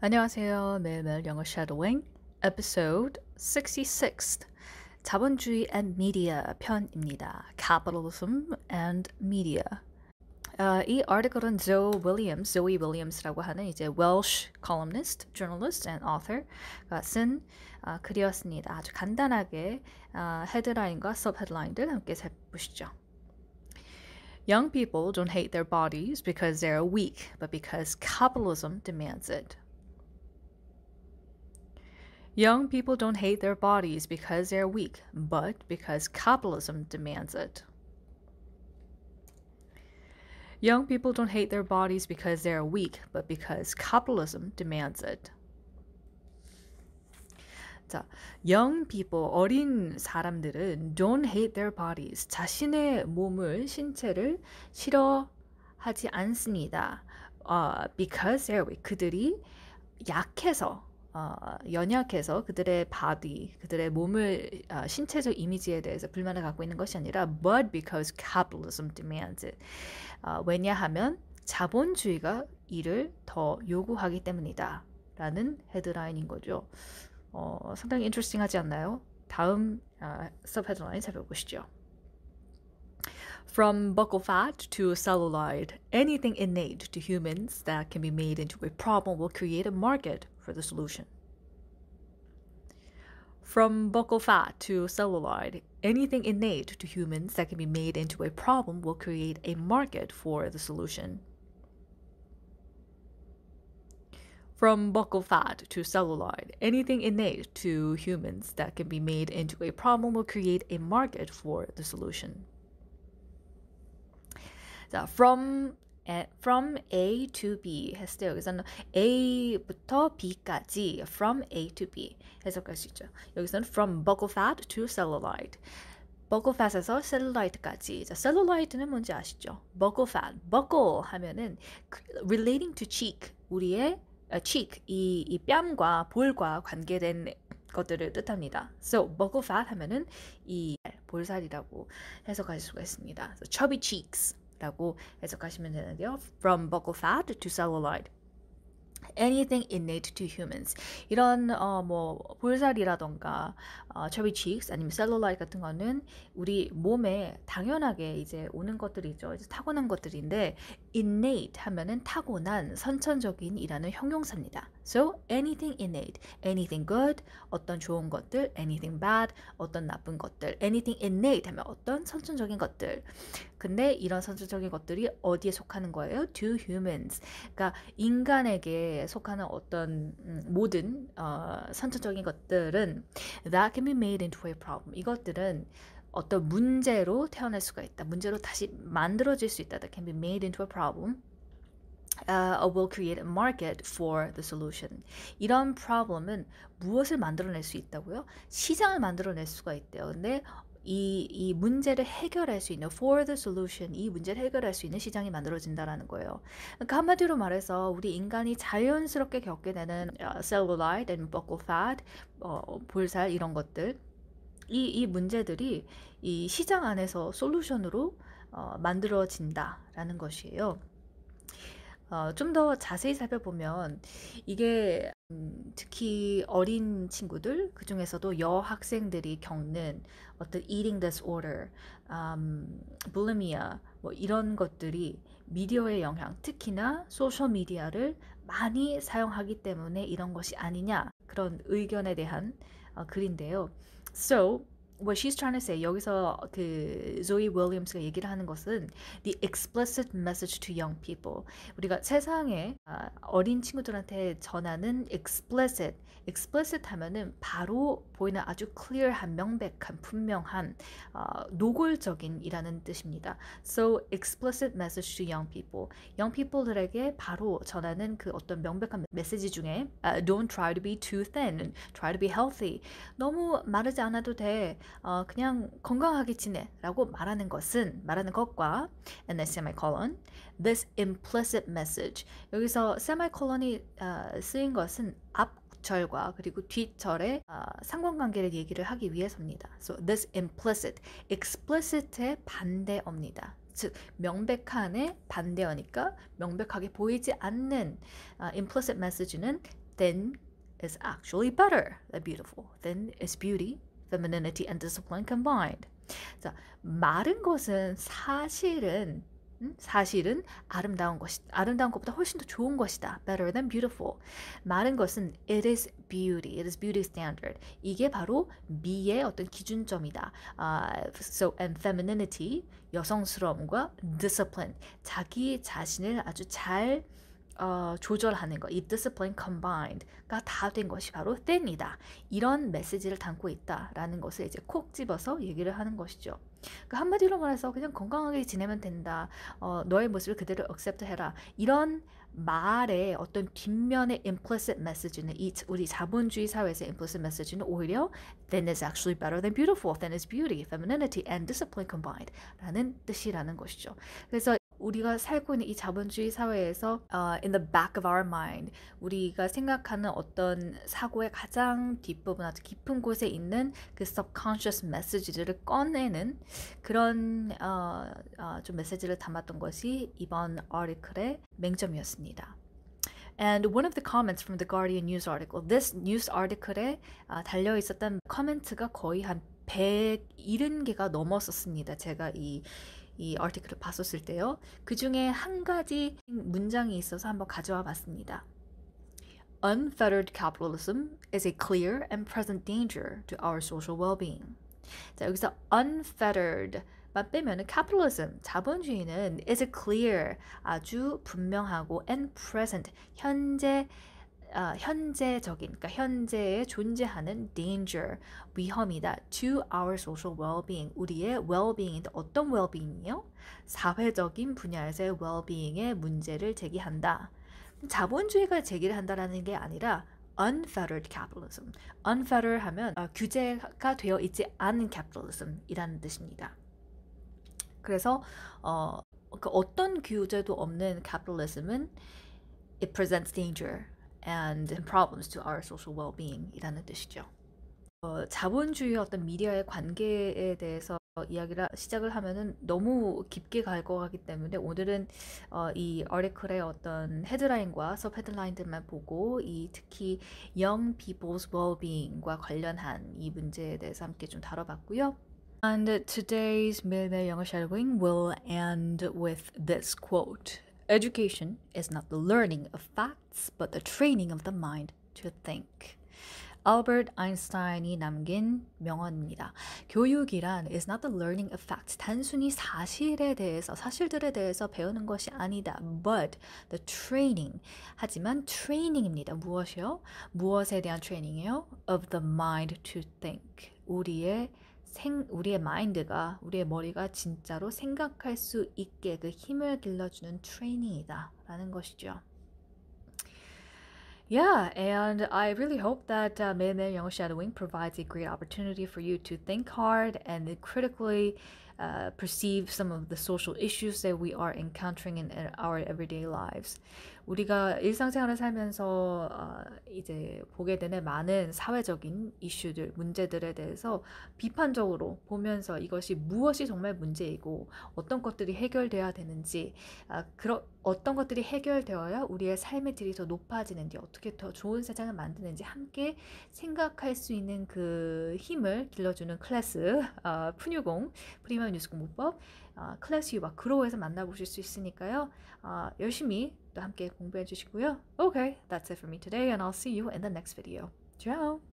안녕하세요. 매일매일 영어 샤도잉 에피소드 66 자본주의 and media 편입니다. Capitalism and media uh, 이 article은 Zoe Williams, Zoe Williams라고 하는 이제 Welsh columnist, journalist and author가 쓴 uh, 글이었습니다. 아주 간단하게 uh, 헤드라인과 서브 함께 살펴보시죠. Young people don't hate their bodies because they're weak, but because capitalism demands it. Young people don't hate their bodies because they're weak, but because capitalism demands it. Young people don't hate their bodies because they're weak, but because capitalism demands it. 자, young people, 어린 사람들은 don't hate their bodies, 자신의 몸을, 신체를 싫어하지 않습니다. Uh, because they're weak, 그들이 약해서 어, 연약해서 그들의 바디, 그들의 몸을 어, 신체적 이미지에 대해서 불만을 갖고 있는 것이 아니라 but because capitalism demands it. 어, 왜냐하면 자본주의가 이를 더 요구하기 때문이다. 라는 헤드라인인 거죠. 어, 상당히 인트레스팅하지 않나요? 다음 어, 서브 헤드라인 살펴보시죠. From buccal fat to celluloid, anything innate to humans that can be made into a problem will create a market for the solution. From buccal fat to celluloid, anything innate to humans that can be made into a problem will create a market for the solution. From buccal fat to celluloid, anything innate to humans that can be made into a problem will create a market for the solution. from at, from A to B 했을 때 여기서는 A부터 B까지 from A to B 해석할 수 있죠. 여기서는 from buccal fat to cellulite. buccal fat에서 cellulite까지. 자, cellulite는 뭔지 아시죠? buccal fat. buccal 하면은 relating to cheek. 우리의 uh, cheek 이, 이 뺨과 볼과 관계된 것들을 뜻합니다. So, buccal fat 하면은 이 볼살이라고 해석하실 수가 있습니다. So, chubby cheeks. 라고 해석하시면 되는데요. From buccal fat to cellulite. anything innate to humans 이런 어뭐 볼살이라던가 어, chubby cheeks 아니면 cellulite 같은 거는 우리 몸에 당연하게 이제 오는 것들이죠 이제 타고난 것들인데 innate 하면은 타고난 선천적인이라는 형용사입니다. So anything in it, anything good, 어떤 좋은 것들, anything bad, 어떤 나쁜 것들, anything in it 하면 어떤 선천적인 것들. 근데 이런 선천적인 것들이 어디에 속하는 거예요? To humans. 그러니까 인간에게 속하는 어떤 모든 어, 선천적인 것들은 that can be made into a problem. 이것들은 어떤 문제로 태어날 수가 있다. 문제로 다시 만들어질 수 있다. That can be made into a problem. uh, will create a market for the solution. 이런 problem은 무엇을 만들어낼 수 있다고요? 시장을 만들어낼 수가 있대요. 근데 이, 이 문제를 해결할 수 있는 for the solution 이 문제를 해결할 수 있는 시장이 만들어진다라는 거예요. 그러니까 한마디로 말해서 우리 인간이 자연스럽게 겪게 되는 uh, cellulite and buccal fat, 어, 볼살 이런 것들 이, 이 문제들이 이 시장 안에서 솔루션으로 어, 만들어진다라는 것이에요. 어, 좀 더 자세히 살펴보면 이게 음, 특히 어린 친구들 그 중에서도 여학생들이 겪는 어떤 eating disorder, um, bulimia 뭐 이런 것들이 미디어의 영향, 특히나 소셜 미디어를 많이 사용하기 때문에 이런 것이 아니냐 그런 의견에 대한 어, 글인데요. So what she's trying to say 여기서 그 조이 윌리엄스가 얘기를 하는 것은 the explicit message to young people 우리가 세상에 어린 친구들한테 전하는 explicit explicit 하면은 바로 보이는 아주 clear한 명백한 분명한 어, 노골적인이라는 뜻입니다. So explicit message to young people young people들에게 바로 전하는 그 어떤 명백한 메시지 중에 uh, don't try to be too thin, try to be healthy 너무 마르지 않아도 돼 어, 그냥 건강하게 지내라고 말하는 것은 말하는 것과 and then semicolon this implicit message 여기서 semicolon이 어, 쓰인 것은 앞절과 그리고 뒷절의 어, 상관관계를 얘기를 하기 위해서입니다. So this implicit, explicit의 반대어입니다. 즉 명백한의 반대어니까 명백하게 보이지 않는 어, implicit message는 then is actually better, beautiful. Then is beauty. femininity and discipline combined. 자, 마른 것은 사실은 음? 사실은 아름다운 것이 아름다운 것보다 훨씬 더 좋은 것이다. Better than beautiful. 마른 것은 it is beauty, it is beauty standard. 이게 바로 미의 어떤 기준점이다. Uh, so and femininity 여성스러움과 discipline 자기 자신을 아주 잘 어, 조절하는 것, 이 discipline combined가 다 된 것이 바로 때입니다. 이런 메시지를 담고 있다라는 것을 이제 콕 집어서 얘기를 하는 것이죠. 그러니까 한마디로 말해서 그냥 건강하게 지내면 된다. 어, 너의 모습을 그대로 accept 해라. 이런 말의 어떤 뒷면의 implicit message는 이 우리 자본주의 사회에서 implicit message는 오히려 then is actually better than beautiful, then is beauty, femininity and discipline combined라는 뜻이라는 것이죠. 그래서 우리가 살고 있는 이 자본주의 사회에서 uh, in the back of our mind 우리가 생각하는 어떤 사고의 가장 뒷부분 아주 깊은 곳에 있는 그 subconscious message들을 꺼내는 그런 어, 어, 좀 메시지를 담았던 것이 이번 article의 맹점이었습니다. And one of the comments from the Guardian news article, this news article에 아, 달려 있었던 커멘트가 거의 한 170개가 넘었었습니다. 제가 이이 아티클을 봤었을 때요. 그 중에 한 가지 문장이 있어서 한번 가져와 봤습니다. Unfettered capitalism is a clear and present danger to our social well-being. 자, 여기서 unfettered 만빼면 capitalism 자본주의는 is clear 아주 분명하고 and present 현재 아, 현재적인, 그러니까 현재에 존재하는 danger, 위험이다. to our social well-being, 우리의 well-being인데 어떤 well-being이요? 사회적인 분야에서의 well-being의 문제를 제기한다. 자본주의가 제기를 한다라는 게 아니라 unfettered capitalism. unfettered 하면 어, 규제가 되어 있지 않은 capitalism이라는 뜻입니다. 그래서 어, 그 어떤 규제도 없는 capitalism은 it presents danger. and problems to our social well-being 이라는 뜻이죠. 어, 자본주의와 어떤 미디어의 관계에 대해서 이야기를 시작을 하면은 너무 깊게 갈 것 같기 때문에 오늘은 어, 이 article의 어떤 헤드라인과 서브 헤드라인들만 보고 이 특히 young people's well-being과 관련한 이 문제에 대해서 함께 좀 다뤄봤고요. And today's 매일매일 영어 shadowing will end with this quote. Education is not the learning of facts, but the training of the mind to think. Albert Einstein이 남긴 명언입니다. 교육이란 is not the learning of facts. 단순히 사실에 대해서, 사실들에 대해서 배우는 것이 아니다. but the training. 하지만 training입니다. 무엇이요? 무엇에 대한 training이요? of the mind to think. 우리의 생, 우리의 마인드가, 우리의 머리가 진짜로 생각할 수 있게 그 힘을 길러주는 트레이닝이다. 라는 것이죠. Yeah, and I really hope that uh, Millionaire Young Shadowing provides a great opportunity for you to think hard and critically Uh, perceive some of the social issues that we are encountering in our everyday lives. 우리가 일상생활을 살면서 어, 이제 보게 되는 많은 사회적인 이슈들, 문제들에 대해서 비판적으로 보면서 이것이 무엇이 정말 문제이고 어떤 것들이 해결되어야 되는지, 아, 그러, 어떤 것들이 해결되어야 우리의 삶의 질이 더 높아지는지, 어떻게 더 좋은 세상을 만드는지 함께 생각할 수 있는 그 힘을 길러주는 클래스, 어, 푸뉴공, 프리마 뉴스 공부법 어, 클래스 유박 그로에서 만나보실 수 있으니까요. 어, 열심히 또 함께 공부해 주시고요. Okay, that's it for me today, and I'll see you in the next video. Ciao.